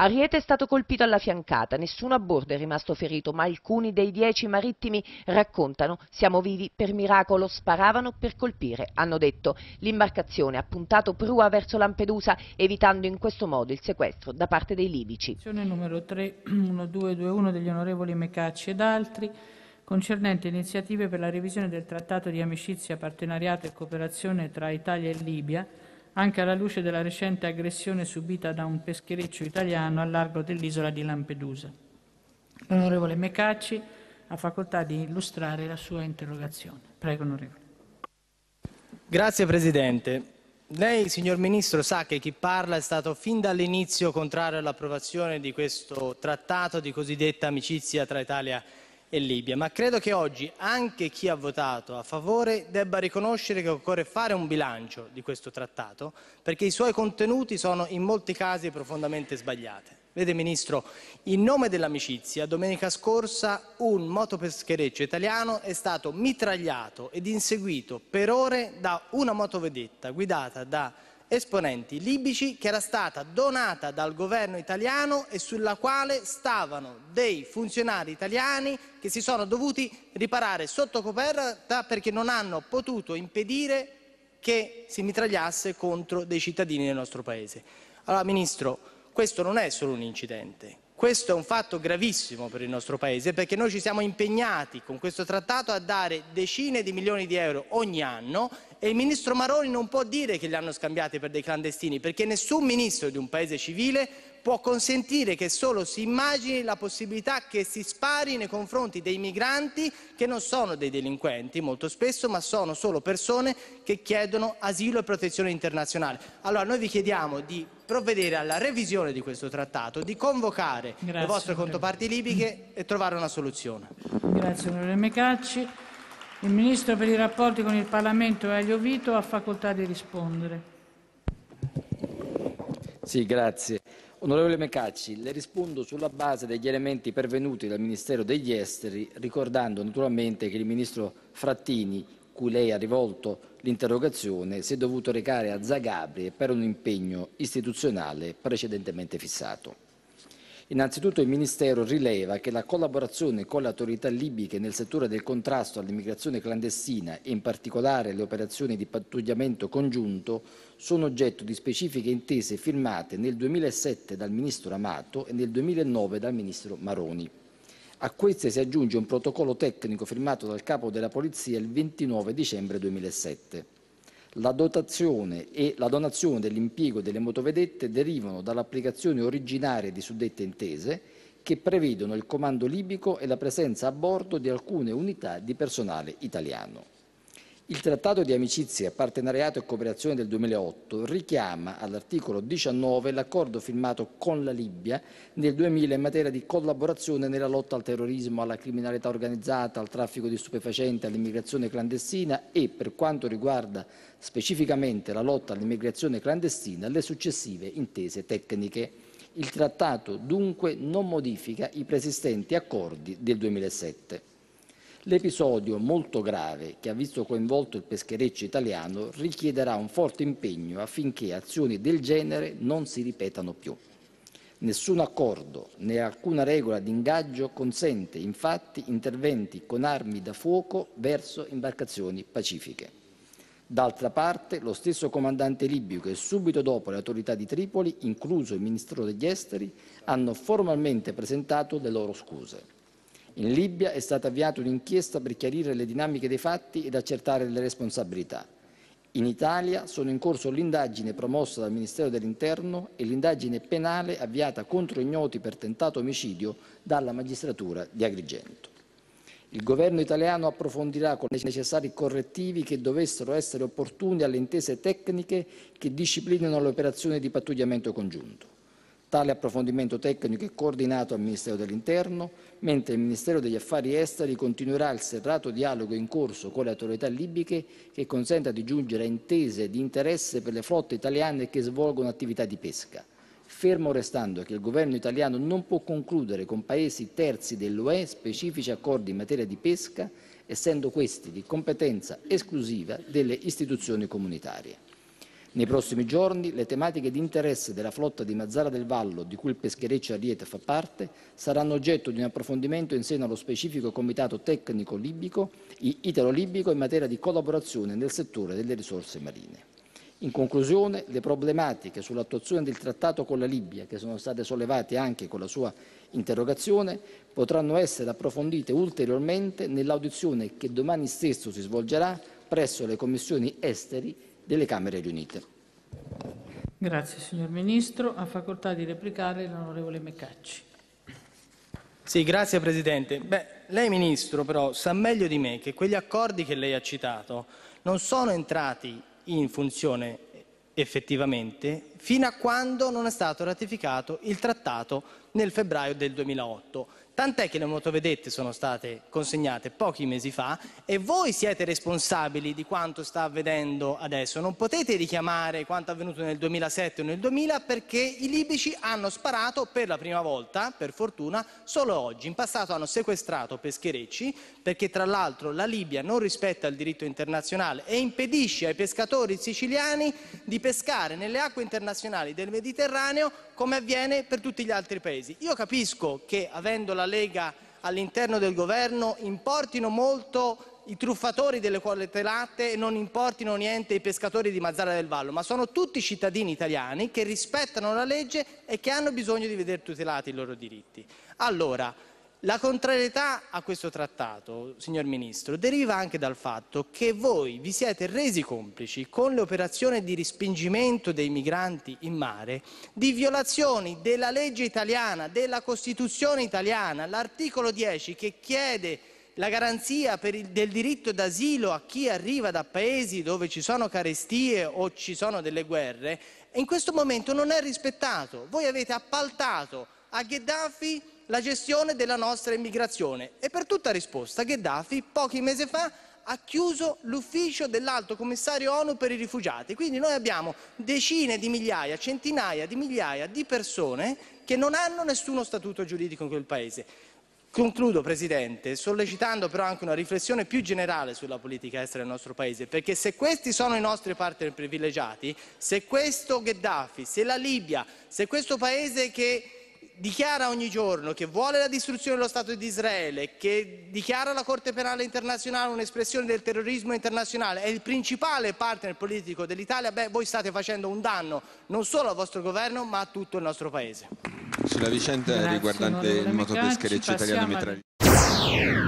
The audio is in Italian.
Ariete è stato colpito alla fiancata, nessuno a bordo è rimasto ferito, ma alcuni dei dieci marittimi raccontano siamo vivi per miracolo, sparavano per colpire, hanno detto. L'imbarcazione ha puntato prua verso Lampedusa, evitando in questo modo il sequestro da parte dei libici. Mozione numero 31221 degli onorevoli Mecacci ed altri concernente iniziative per la revisione del Trattato di amicizia, partenariato e cooperazione tra Italia e Libia anche alla luce della recente aggressione subita da un peschereccio italiano al largo dell'isola di Lampedusa. L'onorevole Mecacci ha facoltà di illustrare la sua interrogazione. Prego, onorevole. Grazie, Presidente. Lei, signor Ministro, sa che chi parla è stato fin dall'inizio contrario all'approvazione di questo trattato di cosiddetta amicizia tra Italia e e Libia, ma credo che oggi anche chi ha votato a favore debba riconoscere che occorre fare un bilancio di questo trattato perché i suoi contenuti sono in molti casi profondamente sbagliati. Vede Ministro, in nome dell'amicizia, domenica scorsa un motopeschereccio italiano è stato mitragliato ed inseguito per ore da una motovedetta guidata da esponenti libici che era stata donata dal governo italiano e sulla quale stavano dei funzionari italiani che si sono dovuti riparare sotto coperta perché non hanno potuto impedire che si mitragliasse contro dei cittadini del nostro Paese. Allora, Ministro, questo non è solo un incidente, questo è un fatto gravissimo per il nostro Paese perché noi ci siamo impegnati con questo trattato a dare decine di milioni di euro ogni anno e il ministro Maroni non può dire che li hanno scambiati per dei clandestini, perché nessun ministro di un paese civile può consentire che solo si immagini la possibilità che si spari nei confronti dei migranti che non sono dei delinquenti molto spesso, ma sono solo persone che chiedono asilo e protezione internazionale. Allora noi vi chiediamo di provvedere alla revisione di questo trattato, di convocare Grazie, le vostre controparti libiche e trovare una soluzione. Grazie onorevole Mecacci. Il Ministro per i rapporti con il Parlamento Elio Vito ha facoltà di rispondere. Sì, grazie. Onorevole Mecacci, le rispondo sulla base degli elementi pervenuti dal Ministero degli Esteri, ricordando naturalmente che il Ministro Frattini, cui lei ha rivolto l'interrogazione, si è dovuto recare a Zagabria per un impegno istituzionale precedentemente fissato. Innanzitutto il Ministero rileva che la collaborazione con le autorità libiche nel settore del contrasto all'immigrazione clandestina e in particolare le operazioni di pattugliamento congiunto sono oggetto di specifiche intese firmate nel 2007 dal Ministro Amato e nel 2009 dal Ministro Maroni. A queste si aggiunge un protocollo tecnico firmato dal Capo della Polizia il 29 dicembre 2007. La dotazione e la donazione dell'impiego delle motovedette derivano dall'applicazione originaria di suddette intese, che prevedono il comando libico e la presenza a bordo di alcune unità di personale italiano. Il Trattato di amicizia, partenariato e cooperazione del 2008 richiama all'articolo 19 l'accordo firmato con la Libia nel 2000 in materia di collaborazione nella lotta al terrorismo, alla criminalità organizzata, al traffico di stupefacenti, all'immigrazione clandestina e, per quanto riguarda specificamente la lotta all'immigrazione clandestina, le successive intese tecniche. Il Trattato dunque non modifica i preesistenti accordi del 2007. L'episodio molto grave che ha visto coinvolto il peschereccio italiano richiederà un forte impegno affinché azioni del genere non si ripetano più. Nessun accordo né alcuna regola di ingaggio consente infatti interventi con armi da fuoco verso imbarcazioni pacifiche. D'altra parte, lo stesso comandante libico e subito dopo le autorità di Tripoli, incluso il ministro degli Esteri, hanno formalmente presentato le loro scuse. In Libia è stata avviata un'inchiesta per chiarire le dinamiche dei fatti ed accertare le responsabilità. In Italia sono in corso l'indagine promossa dal Ministero dell'Interno e l'indagine penale avviata contro ignoti per tentato omicidio dalla magistratura di Agrigento. Il governo italiano approfondirà con i necessari correttivi che dovessero essere opportuni alle intese tecniche che disciplinano le operazioni di pattugliamento congiunto. Tale approfondimento tecnico è coordinato al Ministero dell'Interno, mentre il Ministero degli Affari Esteri continuerà il serrato dialogo in corso con le autorità libiche che consenta di giungere a intese di interesse per le flotte italiane che svolgono attività di pesca. Fermo restando che il governo italiano non può concludere con paesi terzi dell'UE specifici accordi in materia di pesca, essendo questi di competenza esclusiva delle istituzioni comunitarie. Nei prossimi giorni le tematiche di interesse della flotta di Mazzara del Vallo, di cui il peschereccio Ariete fa parte, saranno oggetto di un approfondimento in seno allo specifico Comitato Tecnico Libico, Italo-Libico in materia di collaborazione nel settore delle risorse marine. In conclusione, le problematiche sull'attuazione del trattato con la Libia, che sono state sollevate anche con la sua interrogazione, potranno essere approfondite ulteriormente nell'audizione che domani stesso si svolgerà presso le commissioni esteri delle Camere riunite. Grazie signor Ministro. Ha facoltà di replicare l'onorevole Meccacci. Sì, grazie Presidente. Beh, lei Ministro però sa meglio di me che quegli accordi che lei ha citato non sono entrati in funzione effettivamente fino a quando non è stato ratificato il trattato nel febbraio del 2008. Tant'è che le motovedette sono state consegnate pochi mesi fa e voi siete responsabili di quanto sta avvenendo adesso. Non potete richiamare quanto avvenuto nel 2007 o nel 2000 perché i libici hanno sparato per la prima volta, per fortuna, solo oggi. In passato hanno sequestrato pescherecci perché tra l'altro la Libia non rispetta il diritto internazionale e impedisce ai pescatori siciliani di pescare nelle acque internazionali del Mediterraneo come avviene per tutti gli altri paesi. Io capisco che avendo la Lega all'interno del governo importino molto i truffatori delle latte e non importino niente i pescatori di Mazzara del Vallo, ma sono tutti cittadini italiani che rispettano la legge e che hanno bisogno di vedere tutelati i loro diritti. Allora, la contrarietà a questo trattato, signor Ministro, deriva anche dal fatto che voi vi siete resi complici con le operazioni di respingimento dei migranti in mare di violazioni della legge italiana, della Costituzione italiana, l'articolo 10 che chiede la garanzia il, del diritto d'asilo a chi arriva da paesi dove ci sono carestie o ci sono delle guerre, in questo momento non è rispettato. Voi avete appaltato a Gheddafi la gestione della nostra immigrazione e per tutta risposta Gheddafi pochi mesi fa ha chiuso l'ufficio dell'alto commissario ONU per i rifugiati. Quindi noi abbiamo decine di migliaia, centinaia di migliaia di persone che non hanno nessuno statuto giuridico in quel paese. Concludo, Presidente, sollecitando però anche una riflessione più generale sulla politica estera del nostro Paese, perché se questi sono i nostri partner privilegiati, se questo Gheddafi, se la Libia, se questo Paese che dichiara ogni giorno che vuole la distruzione dello Stato di Israele, che dichiara la Corte Penale Internazionale un'espressione del terrorismo internazionale, è il principale partner politico dell'Italia, beh, voi state facendo un danno non solo al vostro governo, ma a tutto il nostro Paese. Sulla vicenda Grazie, riguardante il motopeschereccio italiano mitragliato.